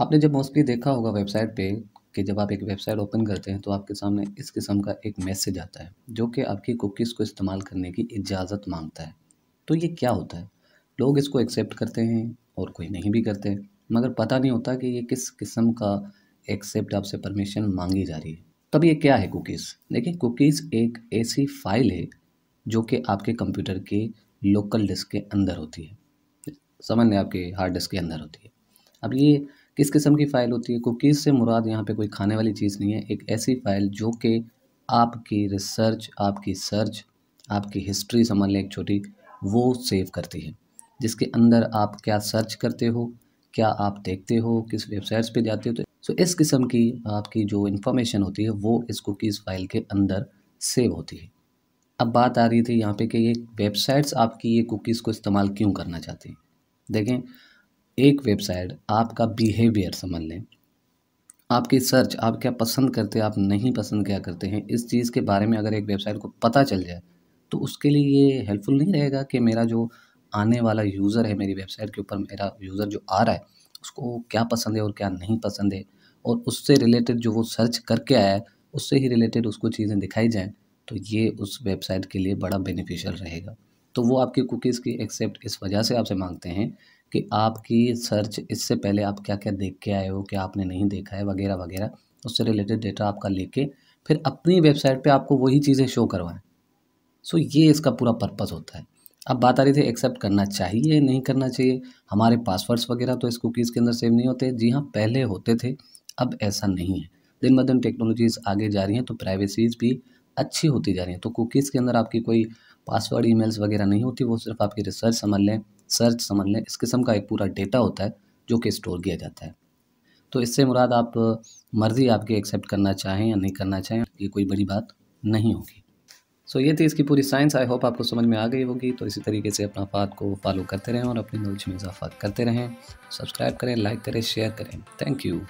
आपने जब मोस्टली देखा होगा वेबसाइट पे कि जब आप एक वेबसाइट ओपन करते हैं तो आपके सामने इस किस्म का एक मैसेज आता है जो कि आपकी कुकीज़ को इस्तेमाल करने की इजाज़त मांगता है तो ये क्या होता है लोग इसको एक्सेप्ट करते हैं और कोई नहीं भी करते मगर पता नहीं होता कि ये किस किस्म का एक्सेप्ट आपसे परमिशन मांगी जा रही है तब ये क्या है कुकीज़ देखिए कुकीज़ एक ऐसी फ़ाइल है जो कि आपके कंप्यूटर के लोकल डिस्क के अंदर होती है समझ लें आपके हार्ड डिस्क के अंदर होती है अब ये किस किस्म की फ़ाइल होती है कुकीज़ से मुराद यहाँ पे कोई खाने वाली चीज़ नहीं है एक ऐसी फ़ाइल जो कि आपकी रिसर्च आपकी सर्च आपकी हिस्ट्री समझ लें एक छोटी वो सेव करती है जिसके अंदर आप क्या सर्च करते हो क्या आप देखते हो किस वेबसाइट्स पे जाते हो तो सो इस किस्म की आपकी जो इन्फॉर्मेशन होती है वो इस कुकीज़ फ़ाइल के अंदर सेव होती है अब बात आ रही थी यहाँ पे कि ये वेबसाइट्स आपकी ये कुकीज़ को इस्तेमाल क्यों करना चाहती हैं देखें एक वेबसाइट आपका बिहेवियर समझ लें आपकी सर्च आप क्या पसंद करते हैं आप नहीं पसंद क्या करते हैं इस चीज़ के बारे में अगर एक वेबसाइट को पता चल जाए तो उसके लिए ये हेल्पफुल नहीं रहेगा कि मेरा जो आने वाला यूज़र है मेरी वेबसाइट के ऊपर मेरा यूज़र जो आ रहा है उसको क्या पसंद है और क्या नहीं पसंद है और उससे रिलेटेड जो वो सर्च करके आया है उससे ही रिलेटेड उसको चीज़ें दिखाई जाएँ तो ये उस वेबसाइट के लिए बड़ा बेनिफिशियल रहेगा तो वो आपकी कुकीज़ की एक्सेप्ट इस वजह से आपसे मांगते हैं कि आपकी सर्च इससे पहले आप क्या क्या देख के आए हो क्या आपने नहीं देखा है वगैरह वगैरह उससे रिलेटेड डेटा आपका लेके फिर अपनी वेबसाइट पे आपको वही चीज़ें शो करवाएं सो ये इसका पूरा पर्पस होता है अब बात आ रही थी एक्सेप्ट करना चाहिए नहीं करना चाहिए हमारे पासवर्ड्स वगैरह तो इस कुकीज़ के अंदर सेव नहीं होते जी हाँ पहले होते थे अब ऐसा नहीं है दिन ब दिन टेक्नोलॉजीज़ आगे जा रही हैं तो प्राइवेसीज़ भी अच्छी होती जा रही हैं तो कुकीज़ के अंदर आपकी कोई पासवर्ड ईमेल्स वगैरह नहीं होती वो सिर्फ आपकी रिसर्च समझ लें सर्च समझ लें इस किस्म का एक पूरा डेटा होता है जो कि स्टोर किया जाता है तो इससे मुराद आप मर्ज़ी आपकी एक्सेप्ट करना चाहें या नहीं करना चाहें ये कोई बड़ी बात नहीं होगी सो so, ये थी इसकी पूरी साइंस आई होप आपको समझ में आ गई होगी तो इसी तरीके से अपना फात को फॉलो करते रहें और अपनी नॉलेज में इजाफा करते रहें सब्सक्राइब करें लाइक करें शेयर करें थैंक यू